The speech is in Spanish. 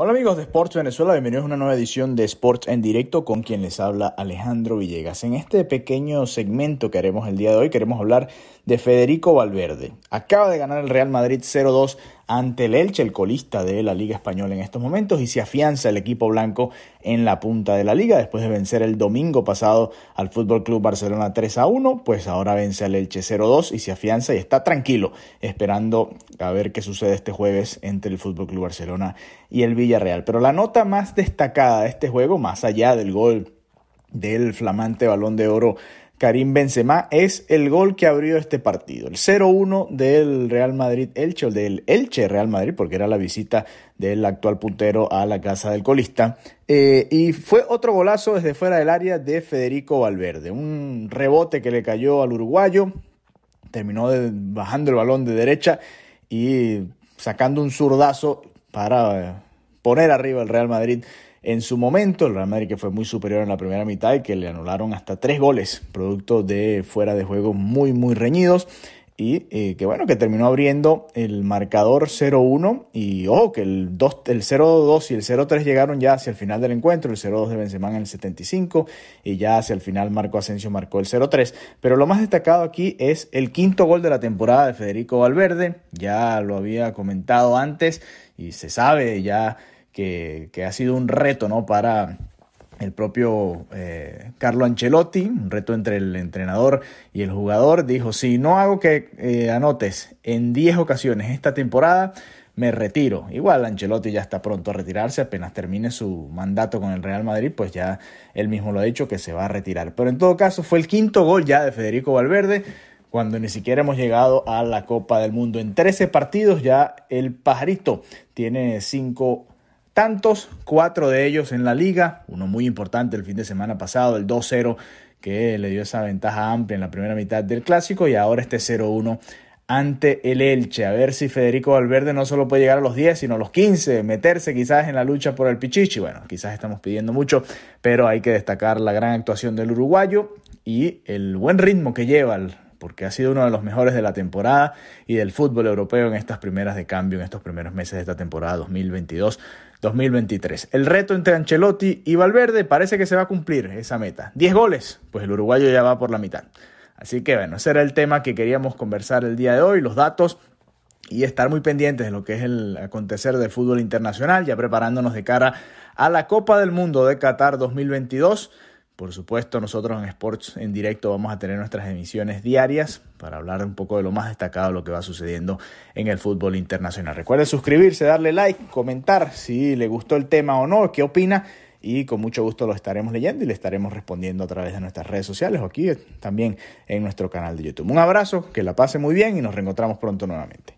Hola amigos de Sports Venezuela, bienvenidos a una nueva edición de Sports en directo con quien les habla Alejandro Villegas. En este pequeño segmento que haremos el día de hoy queremos hablar de Federico Valverde. Acaba de ganar el Real Madrid 0-2 ante el Elche, el colista de la Liga Española en estos momentos, y se afianza el equipo blanco en la punta de la liga después de vencer el domingo pasado al Fútbol Club Barcelona 3 a 1, pues ahora vence al Elche 0-2 y se afianza y está tranquilo esperando a ver qué sucede este jueves entre el Fútbol Club Barcelona y el Villarreal. Pero la nota más destacada de este juego, más allá del gol del flamante balón de oro Karim Benzema es el gol que abrió este partido. El 0-1 del Real Madrid Elche, o del Elche Real Madrid, porque era la visita del actual puntero a la casa del colista. Eh, y fue otro golazo desde fuera del área de Federico Valverde. Un rebote que le cayó al uruguayo. Terminó bajando el balón de derecha y sacando un zurdazo para poner arriba el Real Madrid en su momento. El Real Madrid que fue muy superior en la primera mitad y que le anularon hasta tres goles, producto de fuera de juego muy, muy reñidos. Y eh, que bueno, que terminó abriendo el marcador 0-1 y ojo, que el, el 0-2 y el 0-3 llegaron ya hacia el final del encuentro, el 0-2 de Benzema en el 75 y ya hacia el final Marco Asensio marcó el 0-3. Pero lo más destacado aquí es el quinto gol de la temporada de Federico Valverde, ya lo había comentado antes y se sabe ya que, ha sido un reto ¿no? para el propio eh, Carlo Ancelotti, un reto entre el entrenador y el jugador, dijo, si no hago que eh, anotes en 10 ocasiones esta temporada, me retiro. Igual Ancelotti ya está pronto a retirarse, apenas termine su mandato con el Real Madrid, pues ya él mismo lo ha dicho que se va a retirar. Pero en todo caso fue el quinto gol ya de Federico Valverde, cuando ni siquiera hemos llegado a la Copa del Mundo. En 13 partidos ya el pajarito tiene 5 tantos, cuatro de ellos en la liga, uno muy importante el fin de semana pasado, el 2-0 que le dio esa ventaja amplia en la primera mitad del clásico y ahora este 0-1 ante el Elche. A ver si Federico Valverde no solo puede llegar a los 10, sino a los 15, meterse quizás en la lucha por el Pichichi. Bueno, quizás estamos pidiendo mucho, pero hay que destacar la gran actuación del uruguayo y el buen ritmo que lleva, porque ha sido uno de los mejores de la temporada y del fútbol europeo en estas primeras de cambio, en estos primeros meses de esta temporada 2022. 2023. El reto entre Ancelotti y Valverde parece que se va a cumplir esa meta. 10 goles, pues el uruguayo ya va por la mitad. Así que bueno, ese era el tema que queríamos conversar el día de hoy, los datos y estar muy pendientes de lo que es el acontecer del fútbol internacional, ya preparándonos de cara a la Copa del Mundo de Qatar 2022 por supuesto, nosotros en Sports en directo vamos a tener nuestras emisiones diarias para hablar un poco de lo más destacado, lo que va sucediendo en el fútbol internacional. Recuerde suscribirse, darle like, comentar si le gustó el tema o no, qué opina. Y con mucho gusto lo estaremos leyendo y le estaremos respondiendo a través de nuestras redes sociales o aquí también en nuestro canal de YouTube. Un abrazo, que la pase muy bien y nos reencontramos pronto nuevamente.